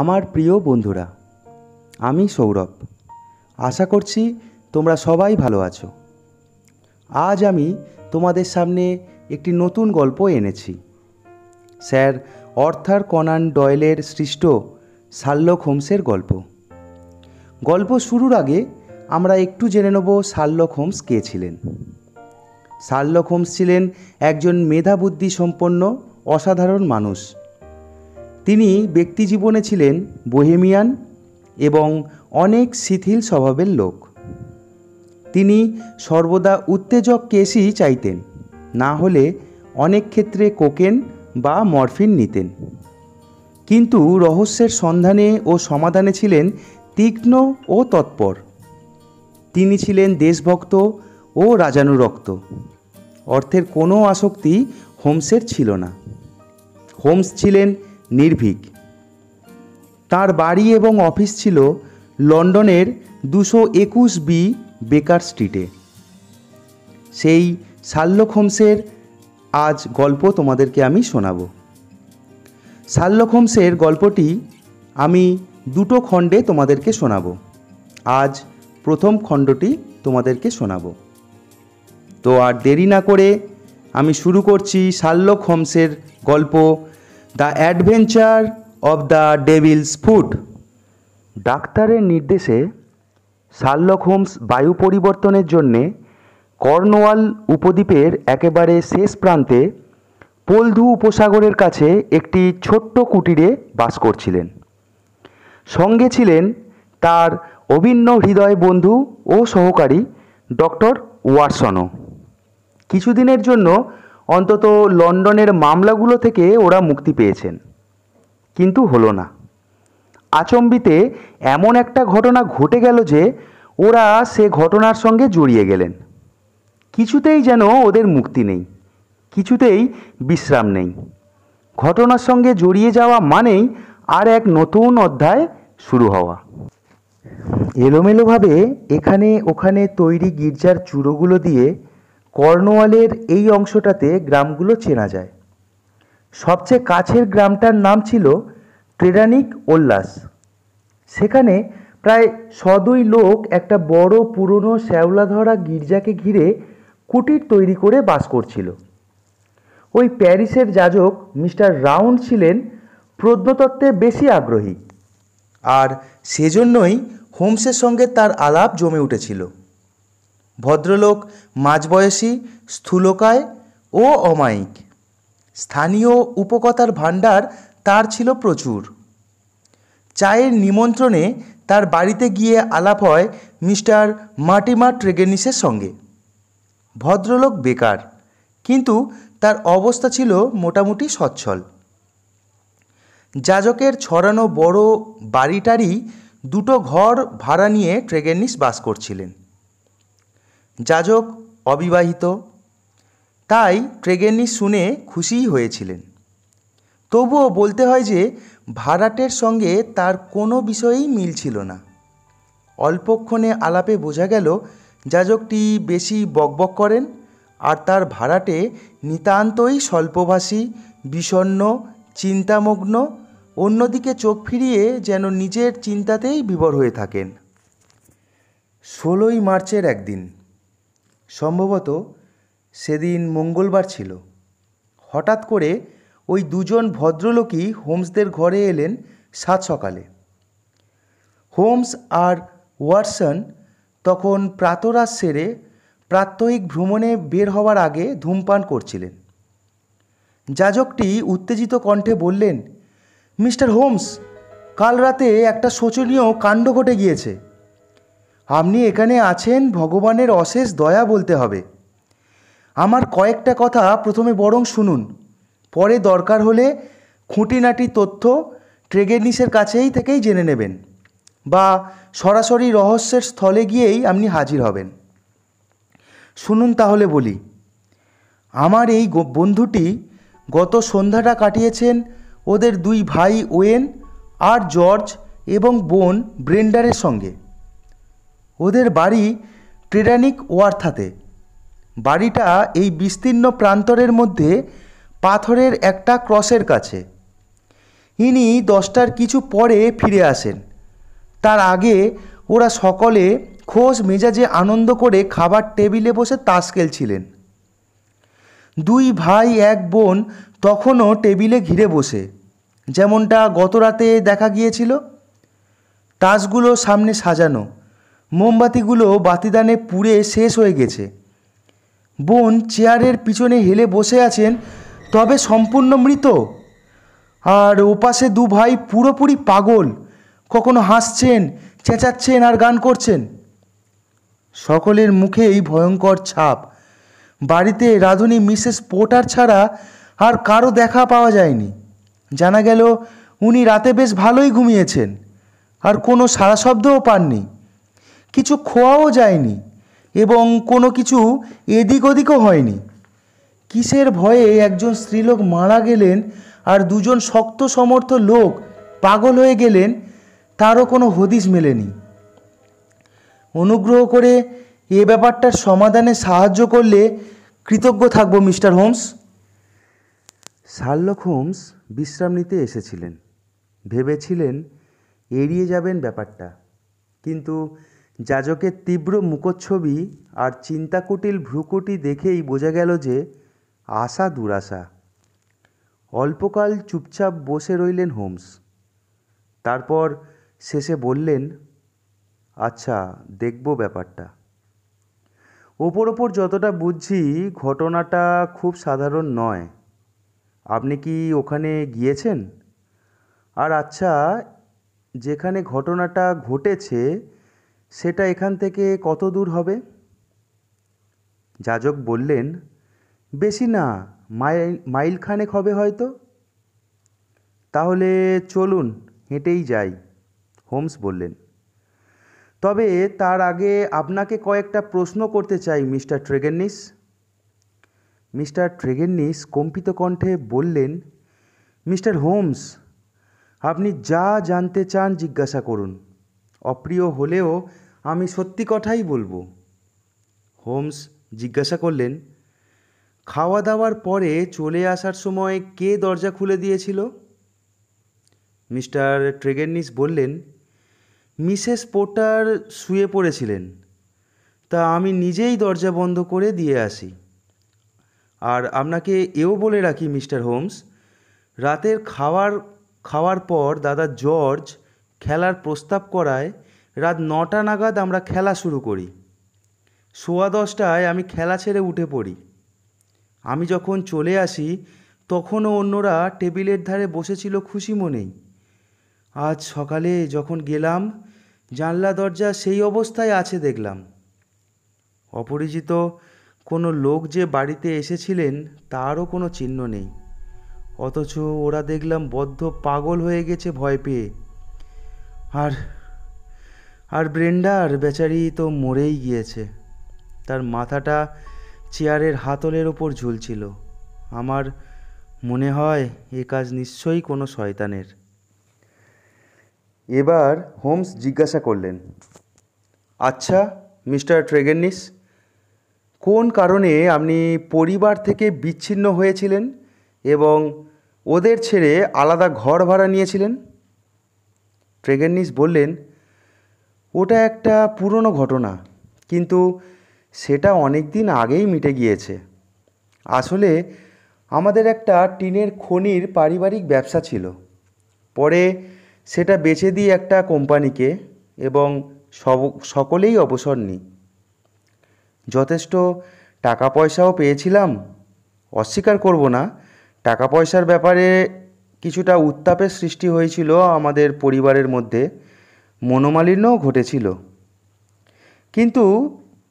আমার প্রিয় বন্ধুরা আমি সৌরভ আশা করছি তোমরা সবাই ভালো আছো আজ আমি তোমাদের সামনে একটি নতুন গল্প এনেছি স্যার অর্থার কনান ডয়েলের সৃষ্ট শার্লক হোমসের গল্প গল্প শুরুর আগে আমরা একটু জেনে নেব শার্লক হোমস কে ছিলেন শার্লক হোমস ছিলেন একজন মেধাবুদ্ধি সম্পন্ন অসাধারণ মানুষ তিনি ব্যক্তিজীবনে ছিলেন বোহেমিয়ান এবং অনেক শিথিল স্বভাবের লোক তিনি সর্বদা উত্তেজক কেসই চাইতেন না হলে অনেক ক্ষেত্রে কোকেন বা মরফিন নিতেন কিন্তু রহস্যের সন্ধানে ও সমাধানে ছিলেন তীক্ষ্ণ ও তৎপর তিনি ছিলেন দেশভক্ত ও রাজানুরক্ত অর্থের কোনো আসক্তি হোমসের ছিল না হোমস ছিলেন নির্ভীক তার বাড়ি এবং অফিস ছিল লন্ডনের দুশো একুশ বি বেকার স্ট্রিটে সেই শার্লক হোমসের আজ গল্প তোমাদেরকে আমি শোনাব শার্লক হোমসের গল্পটি আমি দুটো খণ্ডে তোমাদেরকে শোনাব আজ প্রথম খণ্ডটি তোমাদেরকে শোনাব তো আর দেরি না করে আমি শুরু করছি শার্লক হোমসের গল্প the adventure of the devil's foot ডাক্তারের নির্দেশে শার্লক হোমস বায়ু পরিবর্তনের জন্যে কর্নওয়াল উপদ্বীপের একেবারে শেষ প্রান্তে পোলধু উপসাগরের কাছে একটি ছোট্ট কুটিরে বাস করছিলেন সঙ্গে ছিলেন তার অভিন্ন হৃদয় বন্ধু ও সহকারী ডক্টর ওয়ারসনও কিছুদিনের জন্য অন্তত লন্ডনের মামলাগুলো থেকে ওরা মুক্তি পেয়েছেন কিন্তু হলো না আচম্বিতে এমন একটা ঘটনা ঘটে গেল যে ওরা সে ঘটনার সঙ্গে জড়িয়ে গেলেন কিছুতেই যেন ওদের মুক্তি নেই কিছুতেই বিশ্রাম নেই ঘটনার সঙ্গে জড়িয়ে যাওয়া মানেই আর এক নতুন অধ্যায় শুরু হওয়া এলোমেলোভাবে এখানে ওখানে তৈরি গির্জার চূড়োগুলো দিয়ে কর্নওয়ালের এই অংশটাতে গ্রামগুলো চেনা যায় সবচেয়ে কাছের গ্রামটার নাম ছিল ট্রেডানিক ওল্লাস সেখানে প্রায় সদই লোক একটা বড় পুরনো শ্যাওলাধরা গির্জাকে ঘিরে কুটির তৈরি করে বাস করছিল ওই প্যারিসের যাজক মিস্টার রাউন্ড ছিলেন প্রত্নতত্ত্বে বেশি আগ্রহী আর সেজন্যই হোমসের সঙ্গে তার আলাপ জমে উঠেছিল ভদ্রলোক মাঝবয়সী স্থূলকায় ও অমায়িক স্থানীয় উপকথার ভাণ্ডার তার ছিল প্রচুর চায়ের নিমন্ত্রণে তার বাড়িতে গিয়ে আলাপ হয় মিস্টার মাটিমা ট্রেগেনিসের সঙ্গে ভদ্রলোক বেকার কিন্তু তার অবস্থা ছিল মোটামুটি সচ্ছল যাজকের ছড়ানো বড় বাড়িটারই দুটো ঘর ভাড়া নিয়ে ট্রেগেনিস বাস করছিলেন যাজক অবিবাহিত তাই ট্রেগেনি শুনে খুশিই হয়েছিলেন তবুও বলতে হয় যে ভাড়াটের সঙ্গে তার কোনো বিষয়েই মিল ছিল না অল্পক্ষণে আলাপে বোঝা গেল যাজকটি বেশি বকবক করেন আর তার ভাড়াটে নিতান্তই স্বল্পভাষী বিষণ্ন চিন্তামগ্ন অন্যদিকে চোখ ফিরিয়ে যেন নিজের চিন্তাতেই বিভোর হয়ে থাকেন ষোলোই মার্চের একদিন সম্ভবত সেদিন মঙ্গলবার ছিল হঠাৎ করে ওই দুজন ভদ্রলোকই হোমসদের ঘরে এলেন সাত সকালে হোমস আর ওয়ারসন তখন প্রাতরাশ সেরে প্রাত্যহিক ভ্রমণে বের হওয়ার আগে ধূমপান করছিলেন যাজকটি উত্তেজিত কণ্ঠে বললেন মিস্টার হোমস কাল রাতে একটা শোচনীয় কাণ্ড ঘটে গিয়েছে আপনি এখানে আছেন ভগবানের অশেষ দয়া বলতে হবে আমার কয়েকটা কথা প্রথমে বরং শুনুন পরে দরকার হলে খুঁটিনাটি তথ্য ট্রেগেনিসের কাছেই থেকেই জেনে নেবেন বা সরাসরি রহস্যের স্থলে গিয়েই আপনি হাজির হবেন শুনুন তাহলে বলি আমার এই বন্ধুটি গত সন্ধ্যাটা কাটিয়েছেন ওদের দুই ভাই ওয়েন আর জর্জ এবং বোন ব্রেন্ডারের সঙ্গে ওদের বাড়ি ট্রেডানিক ওয়ার্থাতে বাড়িটা এই বিস্তীর্ণ প্রান্তরের মধ্যে পাথরের একটা ক্রসের কাছে ইনি দশটার কিছু পরে ফিরে আসেন তার আগে ওরা সকলে খোঁজ মেজাজে আনন্দ করে খাবার টেবিলে বসে তাস খেলছিলেন দুই ভাই এক বোন তখনও টেবিলে ঘিরে বসে যেমনটা গত রাতে দেখা গিয়েছিল তাসগুলো সামনে সাজানো মোমবাতিগুলো বাতিদানে পুড়ে শেষ হয়ে গেছে বোন চেয়ারের পিছনে হেলে বসে আছেন তবে সম্পূর্ণ মৃত আর ওপাশে দু ভাই পুরোপুরি পাগল কখনো হাসছেন চেঁচাচ্ছেন আর গান করছেন সকলের মুখে এই ভয়ঙ্কর ছাপ বাড়িতে রাধুনী মিসেস পোটার ছাড়া আর কারো দেখা পাওয়া যায়নি জানা গেল উনি রাতে বেশ ভালোই ঘুমিয়েছেন আর কোনো সারা শব্দও পাননি কিছু খোয়াও যায়নি এবং কোনো কিছু এদিক ওদিকও হয়নি কিসের ভয়ে একজন স্ত্রীলোক মারা গেলেন আর দুজন শক্ত সমর্থ লোক পাগল হয়ে গেলেন তারও কোনো হদিস মেলেনি অনুগ্রহ করে এ ব্যাপারটার সমাধানে সাহায্য করলে কৃতজ্ঞ থাকব মিস্টার হোমস শার্লক হোমস বিশ্রাম নিতে এসেছিলেন ভেবেছিলেন এড়িয়ে যাবেন ব্যাপারটা কিন্তু যাজকের তীব্র মুখচ্ছবি আর চিন্তাকুটিল ভ্রুকুটি দেখেই বোঝা গেল যে আশা দুরাশা অল্পকাল চুপচাপ বসে রইলেন হোমস তারপর শেষে বললেন আচ্ছা দেখব ব্যাপারটা ওপর ওপর যতটা বুঝছি ঘটনাটা খুব সাধারণ নয় আপনি কি ওখানে গিয়েছেন আর আচ্ছা যেখানে ঘটনাটা ঘটেছে সেটা এখান থেকে কত দূর হবে যাজক বললেন বেশি না মাইল মাইলখানেক হবে হয়তো তাহলে চলুন হেঁটেই যাই হোমস বললেন তবে তার আগে আপনাকে কয়েকটা প্রশ্ন করতে চাই মিস্টার ট্রেগেনিস মিস্টার ট্রেগেনিস কম্পিত কণ্ঠে বললেন মিস্টার হোমস আপনি যা জানতে চান জিজ্ঞাসা করুন অপ্রিয় হলেও আমি সত্যি কথাই বলবো হোমস জিজ্ঞাসা করলেন খাওয়া দাওয়ার পরে চলে আসার সময় কে দরজা খুলে দিয়েছিল মিস্টার ট্রেগেনিস বললেন মিসেস পোটার শুয়ে পড়েছিলেন তা আমি নিজেই দরজা বন্ধ করে দিয়ে আসি আর আপনাকে এও বলে রাখি মিস্টার হোমস রাতের খাওয়ার খাওয়ার পর দাদা জর্জ খেলার প্রস্তাব করায় রাত নটা নাগাদ আমরা খেলা শুরু করি সোয়া দশটায় আমি খেলা ছেড়ে উঠে পড়ি আমি যখন চলে আসি তখনও অন্যরা টেবিলের ধারে বসেছিল খুশি মনেই আজ সকালে যখন গেলাম জানলা দরজা সেই অবস্থায় আছে দেখলাম অপরিচিত কোনো লোক যে বাড়িতে এসেছিলেন তারও কোনো চিহ্ন নেই অথচ ওরা দেখলাম বদ্ধ পাগল হয়ে গেছে ভয় পেয়ে আর আর ব্রেন্ডার বেচারি তো মরেই গিয়েছে তার মাথাটা চেয়ারের হাতলের ওপর ঝুলছিল আমার মনে হয় এ কাজ নিশ্চয়ই কোনো শয়তানের এবার হোমস জিজ্ঞাসা করলেন আচ্ছা মিস্টার ট্রেগেনিস কোন কারণে আপনি পরিবার থেকে বিচ্ছিন্ন হয়েছিলেন এবং ওদের ছেড়ে আলাদা ঘর ভাড়া নিয়েছিলেন ট্রেগেনিস বললেন ওটা একটা পুরনো ঘটনা কিন্তু সেটা অনেক দিন আগেই মিটে গিয়েছে আসলে আমাদের একটা টিনের খনির পারিবারিক ব্যবসা ছিল পরে সেটা বেচে দিই একটা কোম্পানিকে এবং সব সকলেই অবসর নিই যথেষ্ট টাকা পয়সাও পেয়েছিলাম অস্বীকার করব না টাকা পয়সার ব্যাপারে কিছুটা উত্তাপের সৃষ্টি হয়েছিল আমাদের পরিবারের মধ্যে মনোমালিন্যও ঘটেছিল কিন্তু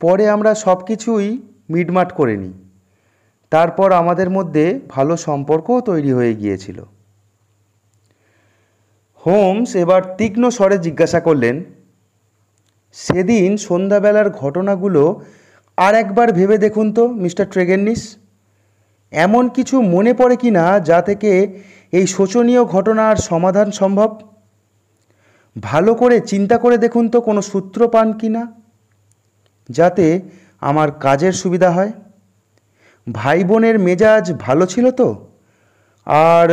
পরে আমরা সব কিছুই মিটমাট করে নিই তারপর আমাদের মধ্যে ভালো সম্পর্কও তৈরি হয়ে গিয়েছিল হোমস এবার তীক্ষ্ণ স্বরে জিজ্ঞাসা করলেন সেদিন সন্ধ্যাবেলার ঘটনাগুলো আর একবার ভেবে দেখুন তো মিস্টার ট্রেগেন্নিস এমন কিছু মনে পড়ে কি না যা থেকে এই শোচনীয় ঘটনার সমাধান সম্ভব ভালো করে চিন্তা করে দেখুন তো কোনো সূত্র পান কি না যাতে আমার কাজের সুবিধা হয় ভাই বোনের মেজাজ ভালো ছিল তো আর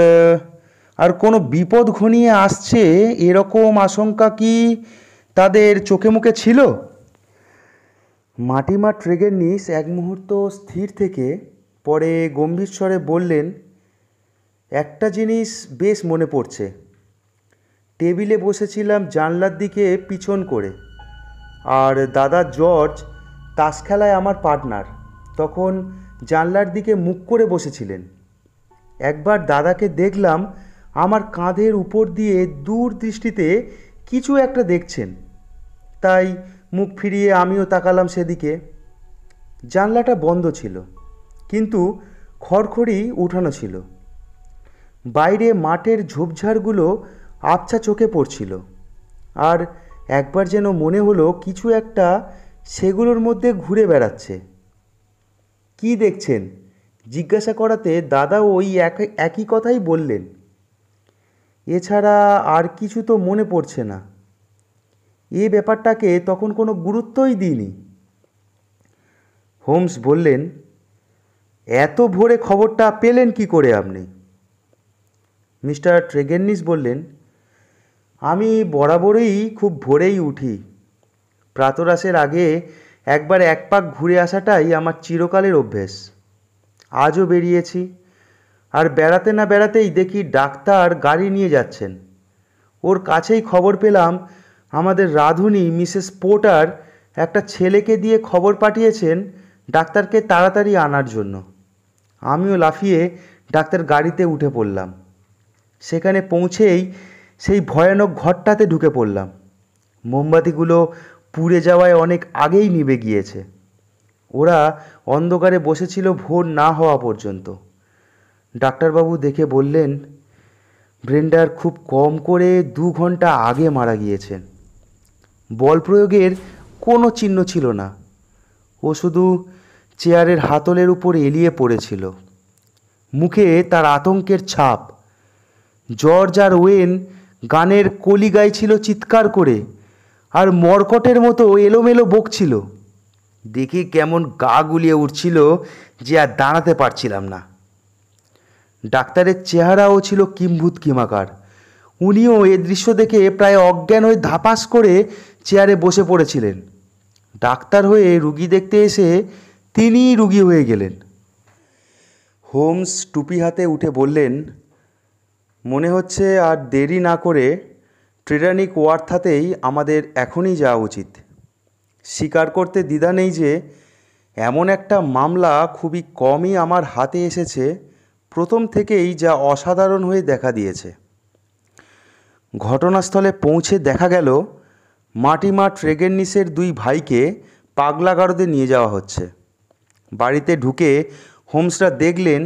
আর কোনো বিপদ ঘনিয়ে আসছে এরকম আশঙ্কা কি তাদের চোখে মুখে ছিল মাটিমা ট্রেগের নিস এক মুহূর্ত স্থির থেকে পরে গম্ভীর স্বরে বললেন একটা জিনিস বেশ মনে পড়ছে টেবিলে বসেছিলাম জানলার দিকে পিছন করে আর দাদা জর্জ তাস খেলায় আমার পার্টনার তখন জানলার দিকে মুখ করে বসেছিলেন একবার দাদাকে দেখলাম আমার কাঁধের উপর দিয়ে দূর দৃষ্টিতে কিছু একটা দেখছেন তাই মুখ ফিরিয়ে আমিও তাকালাম সেদিকে জানলাটা বন্ধ ছিল কিন্তু খড়খড়ি উঠানো ছিল বাইরে মাঠের ঝোপঝাড়গুলো আবছা চোখে পড়ছিল আর একবার যেন মনে হলো কিছু একটা সেগুলোর মধ্যে ঘুরে বেড়াচ্ছে কি দেখছেন জিজ্ঞাসা করাতে দাদা ওই একই কথাই বললেন এছাড়া আর কিছু তো মনে পড়ছে না এ ব্যাপারটাকে তখন কোনো গুরুত্বই দিইনি হোমস বললেন এত ভোরে খবরটা পেলেন কি করে আপনি মিস্টার ট্রেগেন্নিস বললেন আমি বরাবরই খুব ভোরেই উঠি প্রাতরাশের আগে একবার এক পাক ঘুরে আসাটাই আমার চিরকালের অভ্যেস আজও বেরিয়েছি আর বেড়াতে না বেড়াতেই দেখি ডাক্তার গাড়ি নিয়ে যাচ্ছেন ওর কাছেই খবর পেলাম আমাদের রাধুনি মিসেস পোটার একটা ছেলেকে দিয়ে খবর পাঠিয়েছেন ডাক্তারকে তাড়াতাড়ি আনার জন্য আমিও লাফিয়ে ডাক্তার গাড়িতে উঠে পড়লাম সেখানে পৌঁছেই সেই ভয়ানক ঘরটাতে ঢুকে পড়লাম মোমবাতিগুলো পুড়ে যাওয়ায় অনেক আগেই নিভে গিয়েছে ওরা অন্ধকারে বসেছিল ভোর না হওয়া পর্যন্ত ডাক্তারবাবু দেখে বললেন ব্রেন্ডার খুব কম করে দু ঘন্টা আগে মারা গিয়েছেন বল প্রয়োগের কোনো চিহ্ন ছিল না ও শুধু চেয়ারের হাতলের উপর এলিয়ে পড়েছিল মুখে তার আতঙ্কের ছাপ জর্জ আর ওয়েন গানের কলি গাইছিল চিৎকার করে আর মর্কটের মতো এলোমেলো বকছিল দেখি কেমন গা গুলিয়ে উঠছিল যে আর দাঁড়াতে পারছিলাম না ডাক্তারের চেহারাও ছিল কিম্ভূত কিমাকার উনিও এ দৃশ্য দেখে প্রায় অজ্ঞান হয়ে ধাপাস করে চেয়ারে বসে পড়েছিলেন ডাক্তার হয়ে রুগী দেখতে এসে তিনিই রুগী হয়ে গেলেন হোমস টুপি হাতে উঠে বললেন মনে হচ্ছে আর দেরি না করে ট্রেডানিক ওয়ার্থাতেই আমাদের এখনই যাওয়া উচিত স্বীকার করতে দ্বিধা নেই যে এমন একটা মামলা খুবই কমই আমার হাতে এসেছে প্রথম থেকেই যা অসাধারণ হয়ে দেখা দিয়েছে ঘটনাস্থলে পৌঁছে দেখা গেল মাটিমা ট্রেগেনিসের দুই ভাইকে পাগলাগারদে নিয়ে যাওয়া হচ্ছে বাড়িতে ঢুকে হোমসরা দেখলেন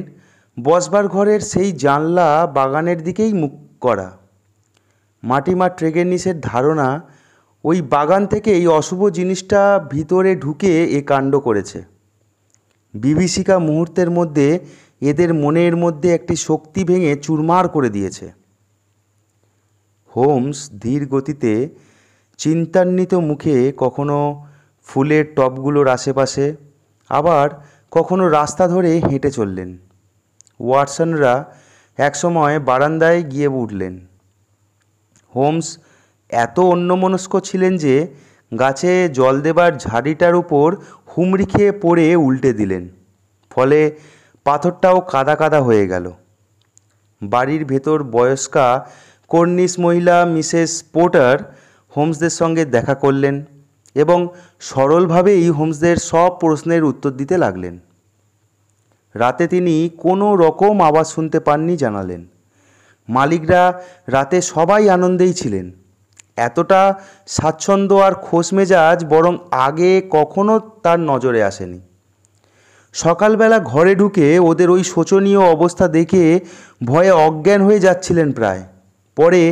বসবার ঘরের সেই জানলা বাগানের দিকেই মুখ করা মাটিমা ট্রেগেনিসের ধারণা ওই বাগান থেকে এই অশুভ জিনিসটা ভিতরে ঢুকে এ কাণ্ড করেছে বিভীষিকা মুহূর্তের মধ্যে এদের মনের মধ্যে একটি শক্তি ভেঙে চুরমার করে দিয়েছে হোমস ধীর গতিতে চিন্তান্বিত মুখে কখনো ফুলের টবগুলোর আশেপাশে আবার কখনো রাস্তা ধরে হেঁটে চললেন ওয়াটসনরা একসময় বারান্দায় গিয়ে উঠলেন হোমস এত অন্যমনস্ক ছিলেন যে গাছে জল দেবার ঝাড়িটার উপর হুমড়ি খেয়ে পড়ে উল্টে দিলেন ফলে পাথরটাও কাদা কাদা হয়ে গেল বাড়ির ভেতর বয়স্কা কর্নিশ মহিলা মিসেস পোটার হোমসদের সঙ্গে দেখা করলেন এবং সরলভাবেই হোমসদের সব প্রশ্নের উত্তর দিতে লাগলেন রাতে তিনি কোনো রকম আওয়াজ শুনতে পাননি জানালেন মালিকরা রাতে সবাই আনন্দেই ছিলেন এতটা স্বাচ্ছন্দ্য আর খোস মেজাজ বরং আগে কখনো তার নজরে আসেনি সকালবেলা ঘরে ঢুকে ওদের ওই শোচনীয় অবস্থা দেখে ভয়ে অজ্ঞান হয়ে যাচ্ছিলেন প্রায় পরে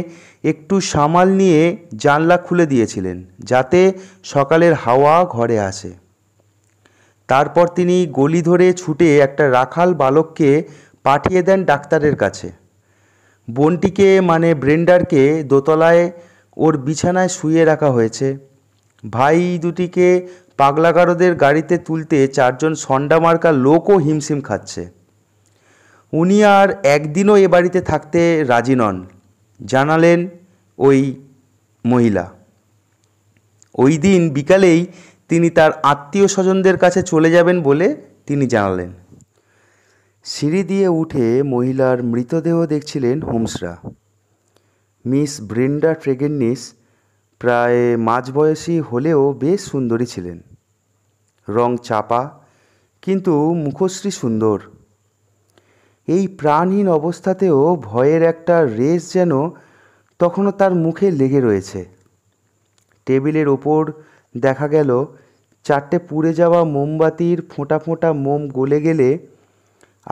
একটু সামাল নিয়ে জানলা খুলে দিয়েছিলেন যাতে সকালের হাওয়া ঘরে আসে তারপর তিনি গলি ধরে ছুটে একটা রাখাল বালককে পাঠিয়ে দেন ডাক্তারের কাছে বোনটিকে মানে ব্রেন্ডারকে দোতলায় ওর বিছানায় শুয়ে রাখা হয়েছে ভাই দুটিকে পাগলাগারদের গাড়িতে তুলতে চারজন সন্ডা মার্কা লোকও হিমশিম খাচ্ছে উনি আর একদিনও এ বাড়িতে থাকতে রাজি নন জানালেন ওই মহিলা ওই দিন বিকালেই তিনি তার আত্মীয় স্বজনদের কাছে চলে যাবেন বলে তিনি জানালেন সিঁড়ি দিয়ে উঠে মহিলার মৃতদেহ দেখছিলেন হোমসরা মিস ব্রেন্ডা ট্রেগেনিস প্রায় মাঝবয়সী হলেও বেশ সুন্দরী ছিলেন রং চাপা কিন্তু মুখশ্রী সুন্দর এই প্রাণহীন অবস্থাতেও ভয়ের একটা রেস যেন তখনও তার মুখে লেগে রয়েছে টেবিলের ওপর দেখা গেল চারটে পুড়ে যাওয়া মোমবাতির ফোঁটা ফোঁটা মোম গলে গেলে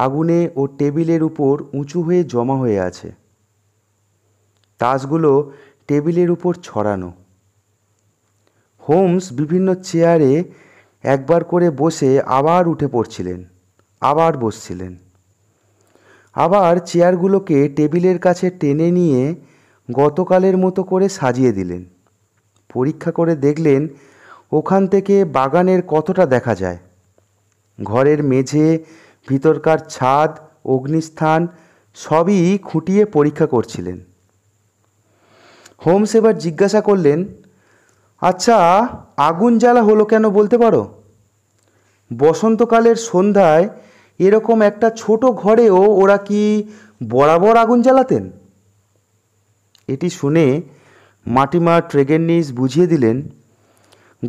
আগুনে ও টেবিলের উপর উঁচু হয়ে জমা হয়ে আছে তাসগুলো টেবিলের উপর ছড়ানো হোমস বিভিন্ন চেয়ারে একবার করে বসে আবার উঠে পড়ছিলেন আবার বসছিলেন আবার চেয়ারগুলোকে টেবিলের কাছে টেনে নিয়ে গতকালের মতো করে সাজিয়ে দিলেন পরীক্ষা করে দেখলেন ওখান থেকে বাগানের কতটা দেখা যায় ঘরের মেঝে ভিতরকার ছাদ অগ্নিস্থান সবই খুঁটিয়ে পরীক্ষা করছিলেন হোমস এবার জিজ্ঞাসা করলেন আচ্ছা আগুন জ্বালা হলো কেন বলতে পারো বসন্তকালের সন্ধ্যায় এরকম একটা ছোট ঘরেও ওরা কি বরাবর আগুন জ্বালাতেন এটি শুনে মাটিমা ট্রেগেনিস বুঝিয়ে দিলেন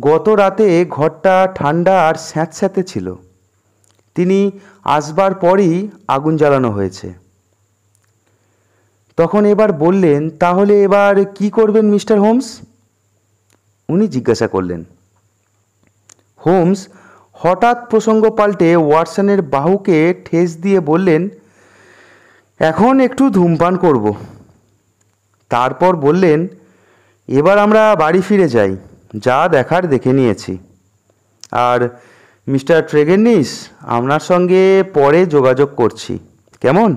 গত রাতে ঘরটা ঠান্ডা আর স্যাঁতস্যাঁতে ছিল তিনি আসবার পরই আগুন জ্বালানো হয়েছে তখন এবার বললেন তাহলে এবার কি করবেন মিস্টার হোমস উনি জিজ্ঞাসা করলেন হোমস হঠাৎ প্রসঙ্গ পাল্টে ওয়াটসনের বাহুকে ঠেস দিয়ে বললেন এখন একটু ধূমপান করব তারপর বললেন এবার আমরা বাড়ি ফিরে যাই যা দেখার দেখে নিয়েছি আর মিস্টার ট্রেগেনিস আপনার সঙ্গে পরে যোগাযোগ করছি কেমন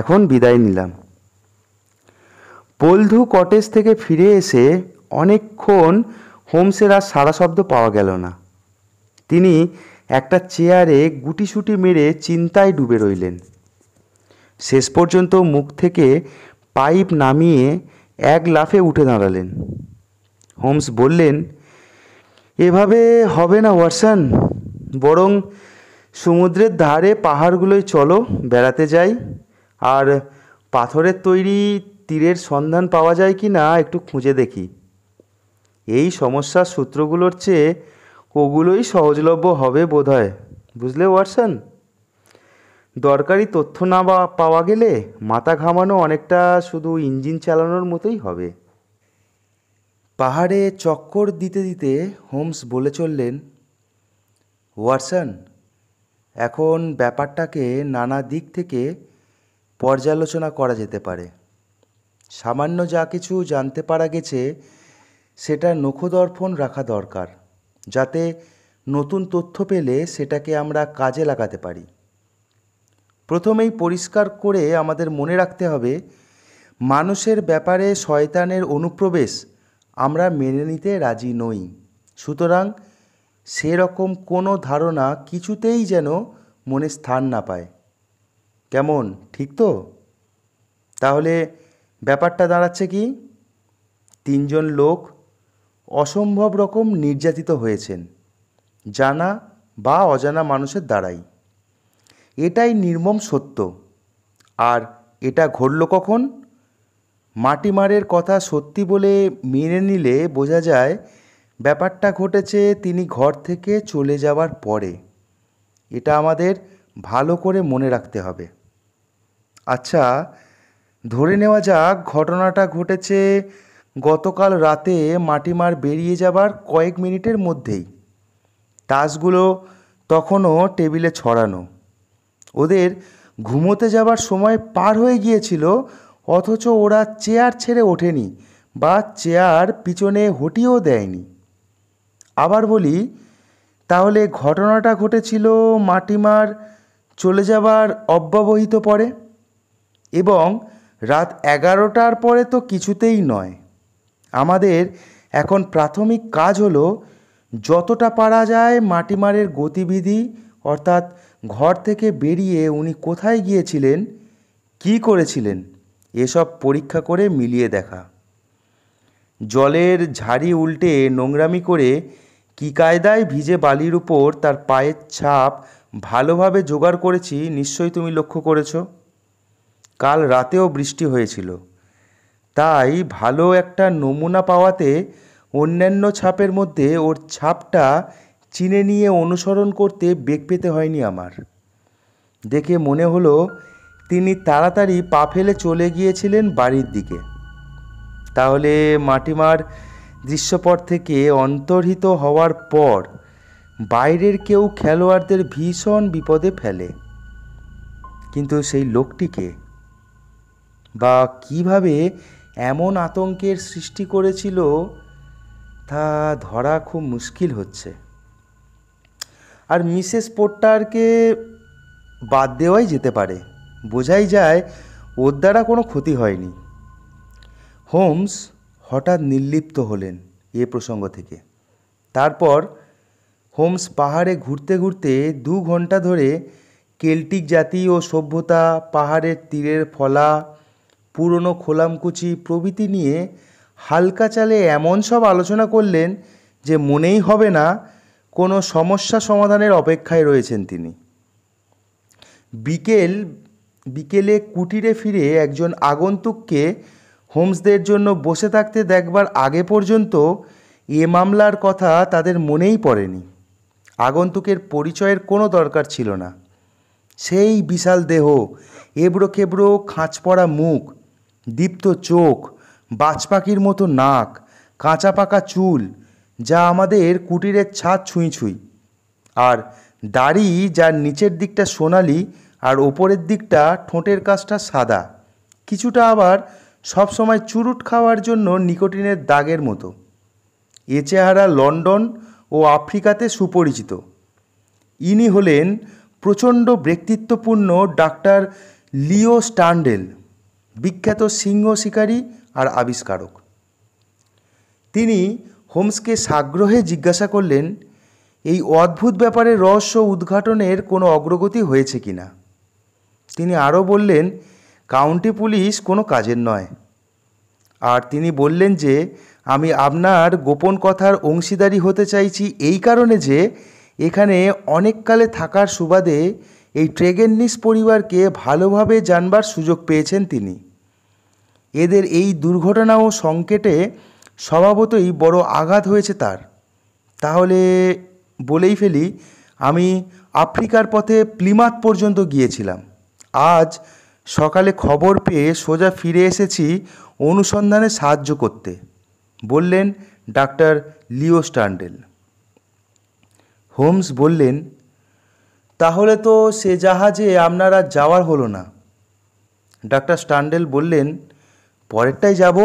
এখন বিদায় নিলাম বলধু কটেজ থেকে ফিরে এসে অনেকক্ষণ হোমসের আর সারা শব্দ পাওয়া গেল না তিনি একটা চেয়ারে গুটিসুটি মেরে চিন্তায় ডুবে রইলেন শেষ পর্যন্ত মুখ থেকে পাইপ নামিয়ে এক লাফে উঠে দাঁড়ালেন হোমস বললেন এভাবে হবে না ওয়াটসন বরং সমুদ্রের ধারে পাহাড়গুলোয় চলো বেড়াতে যাই আর পাথরের তৈরি তীরের সন্ধান পাওয়া যায় কি না একটু খুঁজে দেখি এই সমস্যার সূত্রগুলোর চেয়ে ওগুলোই সহজলভ্য হবে বোধ হয় বুঝলে ওয়াটসন দরকারি তথ্য না পাওয়া গেলে মাথা ঘামানো অনেকটা শুধু ইঞ্জিন চালানোর মতোই হবে পাহাড়ে চক্কর দিতে দিতে হোমস বলে চললেন ওয়াটসন এখন ব্যাপারটাকে নানা দিক থেকে পর্যালোচনা করা যেতে পারে সামান্য যা কিছু জানতে পারা গেছে সেটা নখদর্পণ রাখা দরকার যাতে নতুন তথ্য পেলে সেটাকে আমরা কাজে লাগাতে পারি প্রথমেই পরিষ্কার করে আমাদের মনে রাখতে হবে মানুষের ব্যাপারে শয়তানের অনুপ্রবেশ আমরা মেনে নিতে রাজি নই সুতরাং সেরকম কোনো ধারণা কিছুতেই যেন মনে স্থান না পায় কেমন ঠিক তো তাহলে ব্যাপারটা দাঁড়াচ্ছে কি তিনজন লোক অসম্ভব রকম নির্যাতিত হয়েছেন জানা বা অজানা মানুষের দ্বারাই এটাই নির্মম সত্য আর এটা ঘটল কখন মাটিমারের কথা সত্যি বলে মেনে নিলে বোঝা যায় ব্যাপারটা ঘটেছে তিনি ঘর থেকে চলে যাওয়ার পরে এটা আমাদের ভালো করে মনে রাখতে হবে আচ্ছা ধরে নেওয়া যাক ঘটনাটা ঘটেছে গতকাল রাতে মাটিমার বেরিয়ে যাবার কয়েক মিনিটের মধ্যেই তাসগুলো তখনও টেবিলে ছড়ানো ওদের ঘুমোতে যাবার সময় পার হয়ে গিয়েছিল অথচ ওরা চেয়ার ছেড়ে ওঠেনি বা চেয়ার পিছনে হটিও দেয়নি আবার বলি তাহলে ঘটনাটা ঘটেছিল মাটিমার চলে যাবার অব্যবহিত পরে এবং রাত এগারোটার পরে তো কিছুতেই নয় আমাদের এখন প্রাথমিক কাজ হলো যতটা পারা যায় মাটিমারের গতিবিধি অর্থাৎ ঘর থেকে বেরিয়ে উনি কোথায় গিয়েছিলেন কি করেছিলেন এসব পরীক্ষা করে মিলিয়ে দেখা জলের ঝাড়ি উল্টে নোংরামি করে কি কায়দায় ভিজে বালির উপর তার পায়ের ছাপ ভালোভাবে জোগাড় করেছি নিশ্চয়ই তুমি লক্ষ্য করেছ কাল রাতেও বৃষ্টি হয়েছিল তাই ভালো একটা নমুনা পাওয়াতে অন্যান্য ছাপের মধ্যে ওর ছাপটা চিনে নিয়ে অনুসরণ করতে বেগ পেতে হয়নি আমার দেখে মনে হলো তিনি তাড়াতাড়ি পা ফেলে চলে গিয়েছিলেন বাড়ির দিকে তাহলে মাটিমার দৃশ্যপট থেকে অন্তর্হিত হওয়ার পর বাইরের কেউ খেলোয়াড়দের ভীষণ বিপদে ফেলে কিন্তু সেই লোকটিকে বা কিভাবে এমন আতঙ্কের সৃষ্টি করেছিল তা ধরা খুব মুশকিল হচ্ছে আর মিসেস পোট্টারকে বাদ দেওয়াই যেতে পারে বোঝাই যায় ওর দ্বারা কোনো ক্ষতি হয়নি হোমস হঠাৎ নির্লিপ্ত হলেন এ প্রসঙ্গ থেকে তারপর হোমস পাহাড়ে ঘুরতে ঘুরতে দু ঘন্টা ধরে কেল্টিক জাতি ও সভ্যতা পাহাড়ের তীরের ফলা পুরনো খোলামকুচি প্রভৃতি নিয়ে হালকা চালে এমন সব আলোচনা করলেন যে মনেই হবে না কোনো সমস্যা সমাধানের অপেক্ষায় রয়েছেন তিনি বিকেল বিকেলে কুটিরে ফিরে একজন আগন্তুককে হোমসদের জন্য বসে থাকতে দেখবার আগে পর্যন্ত এ মামলার কথা তাদের মনেই পড়েনি আগন্তুকের পরিচয়ের কোনো দরকার ছিল না সেই বিশাল দেহ এবড়ো খেবড়ো খাঁচ পড়া মুখ দীপ্ত চোখ বাজপাখির মতো নাক কাঁচা পাকা চুল যা আমাদের কুটিরের ছাদ ছুঁই ছুঁই আর দাড়ি যার নিচের দিকটা সোনালি আর ওপরের দিকটা ঠোঁটের কাছটা সাদা কিছুটা আবার সবসময় চুরুট খাওয়ার জন্য নিকোটিনের দাগের মতো এ চেহারা লন্ডন ও আফ্রিকাতে সুপরিচিত ইনি হলেন প্রচণ্ড ব্যক্তিত্বপূর্ণ ডাক্তার লিও স্টান্ডেল বিখ্যাত সিংহ শিকারী আর আবিষ্কারক তিনি হোমসকে সাগ্রহে জিজ্ঞাসা করলেন এই অদ্ভুত ব্যাপারে রহস্য উদ্ঘাটনের কোনো অগ্রগতি হয়েছে কি না তিনি আরও বললেন কাউন্টি পুলিশ কোনো কাজের নয় আর তিনি বললেন যে আমি আপনার গোপন কথার অংশীদারি হতে চাইছি এই কারণে যে এখানে অনেককালে থাকার সুবাদে এই ট্রেগেন্নিস পরিবারকে ভালোভাবে জানবার সুযোগ পেয়েছেন তিনি এদের এই দুর্ঘটনা ও সংকেটে স্বভাবতই বড় আঘাত হয়েছে তার তাহলে বলেই ফেলি আমি আফ্রিকার পথে প্লিমাত পর্যন্ত গিয়েছিলাম আজ সকালে খবর পেয়ে সোজা ফিরে এসেছি অনুসন্ধানে সাহায্য করতে বললেন ডাক্তার লিও স্টান্ডেল হোমস বললেন তাহলে তো সে জাহাজে আপনার আর যাওয়ার হলো না ডাক্তার স্ট্যান্ডেল বললেন পরেরটাই যাব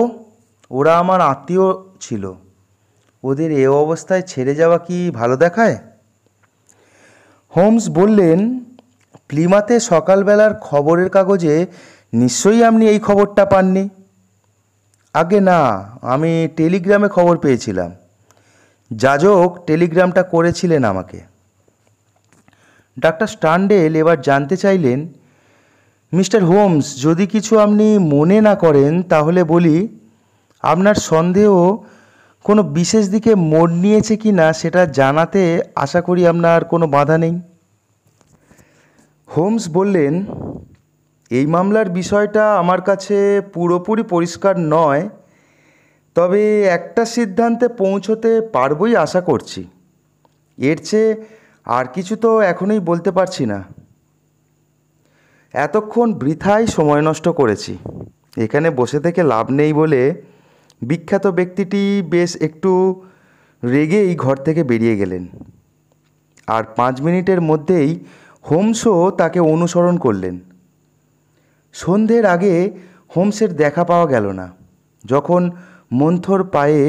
ওরা আমার আত্মীয় ছিল ওদের এ অবস্থায় ছেড়ে যাওয়া কি ভালো দেখায় হোমস বললেন প্লিমাতে সকালবেলার খবরের কাগজে নিশ্চয়ই আপনি এই খবরটা পাননি আগে না আমি টেলিগ্রামে খবর পেয়েছিলাম যাজক টেলিগ্রামটা করেছিলেন আমাকে ডাক্তার স্টান্ডেল এবার জানতে চাইলেন মিস্টার হোমস যদি কিছু আপনি মনে না করেন তাহলে বলি আপনার সন্দেহ কোনো বিশেষ দিকে মোড় নিয়েছে কি না সেটা জানাতে আশা করি আপনার কোনো বাধা নেই হোমস বললেন এই মামলার বিষয়টা আমার কাছে পুরোপুরি পরিষ্কার নয় তবে একটা সিদ্ধান্তে পৌঁছতে পারবই আশা করছি এর চেয়ে আর কিছু তো এখনই বলতে পারছি না এতক্ষণ বৃথায় সময় নষ্ট করেছি এখানে বসে থেকে লাভ নেই বলে বিখ্যাত ব্যক্তিটি বেশ একটু রেগেই ঘর থেকে বেরিয়ে গেলেন আর পাঁচ মিনিটের মধ্যেই হোমসও তাকে অনুসরণ করলেন সন্ধ্যের আগে হোমসের দেখা পাওয়া গেল না যখন মন্থর পায়ে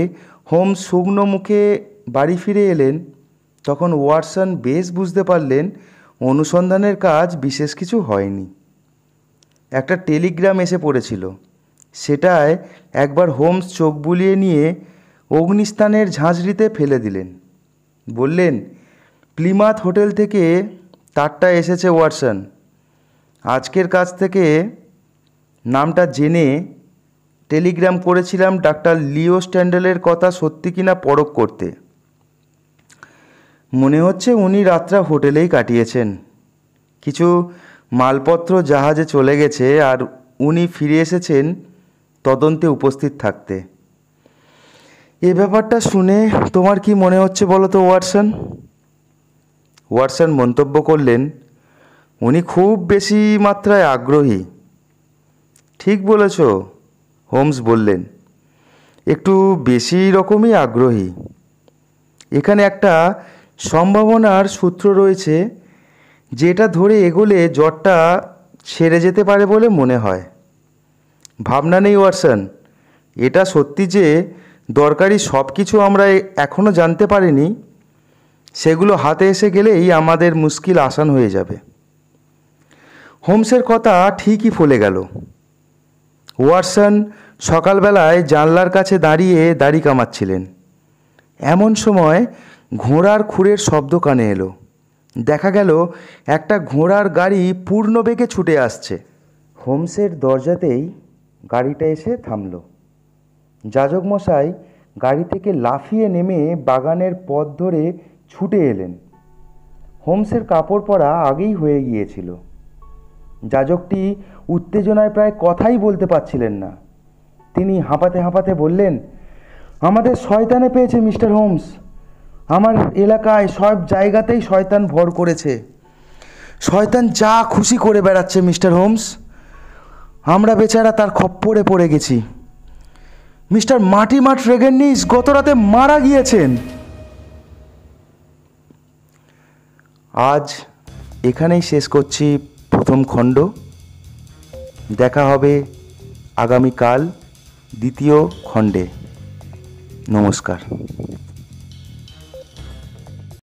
হোমস শুকনো মুখে বাড়ি ফিরে এলেন তখন ওয়াটসন বেশ বুঝতে পারলেন অনুসন্ধানের কাজ বিশেষ কিছু হয়নি একটা টেলিগ্রাম এসে পড়েছিল সেটায় একবার হোমস চোখ বুলিয়ে নিয়ে অগ্নিস্থানের ঝাঁঝরিতে ফেলে দিলেন বললেন প্লিমাথ হোটেল থেকে তারটা এসেছে ওয়াটসন আজকের কাছ থেকে নামটা জেনে টেলিগ্রাম করেছিলাম ডাক্তার লিও স্ট্যান্ডেলের কথা সত্যি কিনা পরখ করতে মনে হচ্ছে উনি রাতটা হোটেলেই কাটিয়েছেন কিছু মালপত্র জাহাজে চলে গেছে আর উনি ফিরে এসেছেন তদন্তে উপস্থিত থাকতে এ ব্যাপারটা শুনে তোমার কি মনে হচ্ছে বলো তো ওয়াটসন ওয়াটসন মন্তব্য করলেন উনি খুব বেশি মাত্রায় আগ্রহী ঠিক বলেছ হোমস বললেন একটু বেশি রকমই আগ্রহী এখানে একটা সম্ভাবনার সূত্র রয়েছে যেটা ধরে এগোলে জ্বরটা সেরে যেতে পারে বলে মনে হয় ভাবনা নেই ওয়াটসন এটা সত্যি যে দরকারি সব কিছু আমরা এখনও জানতে পারিনি সেগুলো হাতে এসে গেলেই আমাদের মুশকিল আসান হয়ে যাবে হোমসের কথা ঠিকই ফলে গেল ওয়াটসন সকালবেলায় জানলার কাছে দাঁড়িয়ে দাড়ি কামাচ্ছিলেন এমন সময় ঘোড়ার খুঁড়ের শব্দ কানে এলো দেখা গেল একটা ঘোড়ার গাড়ি পূর্ণ বেগে ছুটে আসছে হোমসের দরজাতেই গাড়িটা এসে থামল যাজক মশাই গাড়ি থেকে লাফিয়ে নেমে বাগানের পথ ধরে ছুটে এলেন হোমসের কাপড় পরা আগেই হয়ে গিয়েছিল যাজকটি উত্তেজনায় প্রায় কথাই বলতে পারছিলেন না তিনি হাঁপাতে হাঁপাতে বললেন আমাদের শয়তানে পেয়েছে মিস্টার হোমস আমার এলাকায় সব জায়গাতেই শয়তান ভর করেছে শয়তান যা খুশি করে বেড়াচ্ছে মিস্টার হোমস আমরা বেচারা তার খপ্পরে পড়ে গেছি মিস্টার মাটি মাঠ গত রাতে মারা গিয়েছেন আজ এখানেই শেষ করছি প্রথম খণ্ড দেখা হবে আগামীকাল দ্বিতীয় খণ্ডে নমস্কার